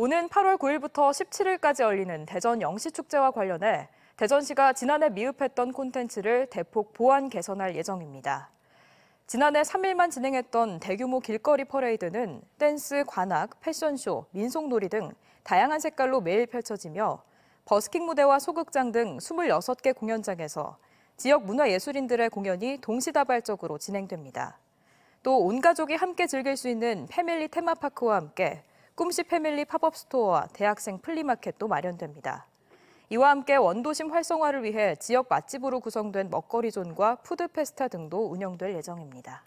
오는 8월 9일부터 17일까지 열리는 대전 영시축제와 관련해 대전시가 지난해 미흡했던 콘텐츠를 대폭 보완 개선할 예정입니다. 지난해 3일만 진행했던 대규모 길거리 퍼레이드는 댄스, 관악, 패션쇼, 민속놀이 등 다양한 색깔로 매일 펼쳐지며 버스킹 무대와 소극장 등 26개 공연장에서 지역 문화예술인들의 공연이 동시다발적으로 진행됩니다. 또 온 가족이 함께 즐길 수 있는 패밀리 테마파크와 함께 꿈씨 패밀리 팝업 스토어와 대학생 플리마켓도 마련됩니다. 이와 함께 원도심 활성화를 위해 지역 맛집으로 구성된 먹거리 존과 푸드페스타 등도 운영될 예정입니다.